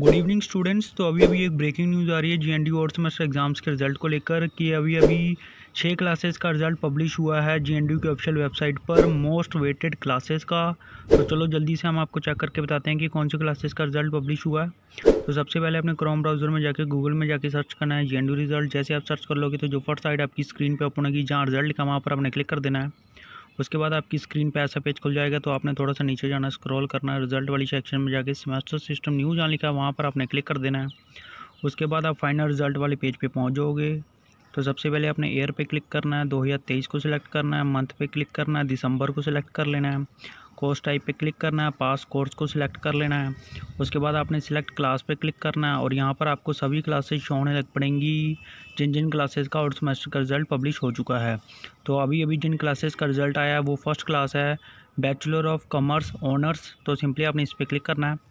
good evening students तो अभी अभी एक ब्रेकिंग न्यूज़ आ रही है जी एन डी और सेमेस्टर एग्ज़ाम्स के रिजल्ट को लेकर कि अभी अभी छः क्लासेस का रिजल्ट पब्लिश हुआ है जी एन डी की ऑफिशियल वेबसाइट पर मोस्ट वेटेड क्लासेस का तो चलो जल्दी से हम आपको चेक करके बताते हैं कि कौन से क्लासेस का रिजल्ट पब्लिश हुआ है तो सबसे पहले अपने क्रोम ब्राउज़र में जाकर गूगल में जाकर सर्च करना है जी एन डी रिजल्ट जैसे आप सर्च कर लोगे तो जो फर्स्ट साइड आपकी स्क्रीन पर ओपन होगी जहाँ रिजल्ट का वहाँ पर आपने क्लिक कर देना है उसके बाद आपकी स्क्रीन पर ऐसा पेज खुल जाएगा तो आपने थोड़ा सा नीचे जाना स्क्रॉल करना है रिजल्ट वाली सेक्शन में जाके सेमेस्टर सिस्टम न्यू जहाँ लिखा है वहाँ पर आपने क्लिक कर देना है उसके बाद आप फाइनल रिजल्ट वाले पेज पे पहुँच जाओगे तो सबसे पहले अपने ईयर पे क्लिक करना है दो हज़ार तेईस को सिलेक्ट करना है मंथ पे क्लिक करना है दिसंबर को सिलेक्ट कर लेना है कोर्स टाइप पे क्लिक करना है पास कोर्स को सिलेक्ट कर लेना है उसके बाद आपने सिलेक्ट क्लास पे क्लिक करना है और यहाँ पर आपको सभी क्लासेस शो होने लग पड़ेंगी जिन जिन क्लासेस का और सेमेस्टर का रिज़ल्ट पब्लिश हो चुका है तो अभी अभी जिन क्लासेस का रिज़ल्ट आया है वो फर्स्ट क्लास है बैचलर ऑफ कॉमर्स ऑनर्स तो सिंपली आपने इस पर क्लिक करना है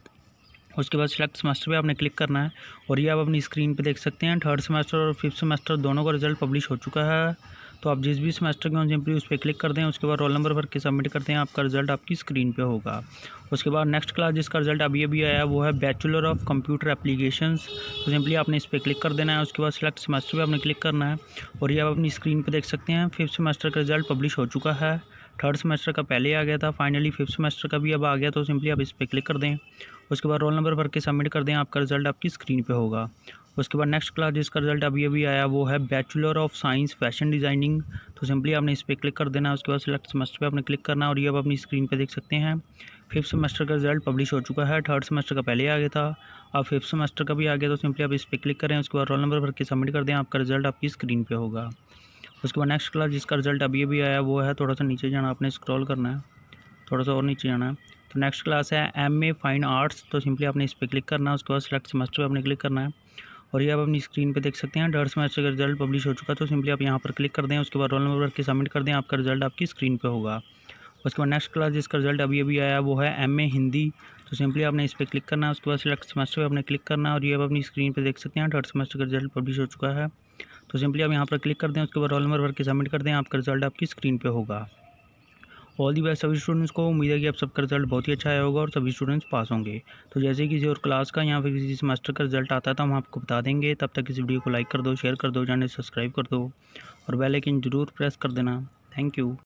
उसके बाद सिलेक्ट सेमेस्टर पे आपने क्लिक करना है और ये आप अपनी स्क्रीन पे देख सकते हैं थर्ड सेमेस्टर और फिफ्थ सेमेस्टर दोनों का रिजल्ट पब्लिश हो चुका है तो आप जिस भी सेमेस्टर के हों सिंपली उस पर क्लिक कर दें उसके बाद रोल नंबर भर के सबमिट करते हैं आपका रिजल्ट आपकी स्क्रीन पर होगा उसके बाद नेक्स्ट क्लास जिसका रिजल्ट अभी अभी आया वो है बैचलर ऑफ कंप्यूटर एप्लीकेशन तो सिंपली आपने इस पर क्लिक कर देना है उसके बाद सिलेक्ट सेमेस्टर पर आपने क्लिक करना है और ये आप अपनी स्क्रीन पर देख सकते हैं फिफ्थ सेमेस्टर का रिजल्ट पब्लिश हो चुका है थर्ड सेमेस्टर का पहले आ गया था फाइनली फिफ्थ सेमेस्टर का भी अब आ गया तो सिंपली आप इस पर क्लिक कर दें उसके बाद रोल नंबर भर के सबमिट कर दें आपका रिजल्ट आपकी स्क्रीन पर होगा उसके बाद नेक्स्ट क्लास जिसका रिजल्ट अभी अभी आया वो है bachelor of science fashion designing तो सिंपली आपने इस पर क्लिक कर देना उसके बाद सिलेक्ट सेमेस्टर पे आपने क्लिक करना और ये आप अपनी स्क्रीन पे देख सकते हैं फिफ्थ सेमेस्टर का रिजल्ट पब्लिश हो चुका है थर्ड सेमेस्टर का पहले आ गया था अब फिफ्थ सेमेस्टर का भी आ गया तो सिंपली आप इस पर क्लिक करें उसके बाद रोल नंबर भर के सबमिट कर दें आपका रिजल्ट आपकी स्क्रीन पर होगा उसके बाद नेक्स्ट क्लास जिसका रिजल्ट अभी अभी आया वो है थोड़ा सा नीचे जाना आपने स्क्रॉल करना है थोड़ा सा और नीचे जाना है तो नेक्स्ट क्लास है एम ए फाइन आर्ट्स तो सिंपली आपने इस पर क्लिक करना है उसके बाद सेलेक्ट सेमेस्टर पर आपने क्लिक करना है और ये आप अपनी स्क्रीन पे देख सकते हैं डर सेमेस्टर का रिजल्ट पब्लिश हो चुका है तो सिंपली आप यहाँ पर क्लिक कर दें उसके बाद रोल नंबर के सबमिट कर दें आपका रिजल्ट आपकी स्क्रीन पर होगा उसके बाद नेक्स्ट क्लास जिसका रिजल्ट अभी अभी आया वो है एम ए हिंदी तो सिंपली आपने इस पर क्लिक करना है उसके बाद सिलेक्ट सेमेस्टर पर आपने क्लिक करना है और ये आप अपनी स्क्रीन पर देख सकते हैं थर्ड सेमेस्टर का रिजल्ट पब्लिश हो चुका है तो सिंपली आप यहाँ पर क्लिक कर दें उसके बाद रोल नंबर भर के सबमिट कर दें आपका रिजल्ट आपकी स्क्रीन पर होगा ऑल दी बेस्ट सभी स्टूडेंट्स को उम्मीद है कि आप सबका रिजल्ट बहुत ही अच्छा आया होगा और सभी स्टूडेंट्स पास होंगे तो जैसे किसी और क्लास का या फिर किसी सेमेस्टर का रिजल्ट आता है तो हम आपको बता देंगे तब तक इस वीडियो को लाइक कर दो शेयर कर दो चैनल सब्सक्राइब कर दो और बेल आइकन जरूर प्रेस कर देना थैंक यू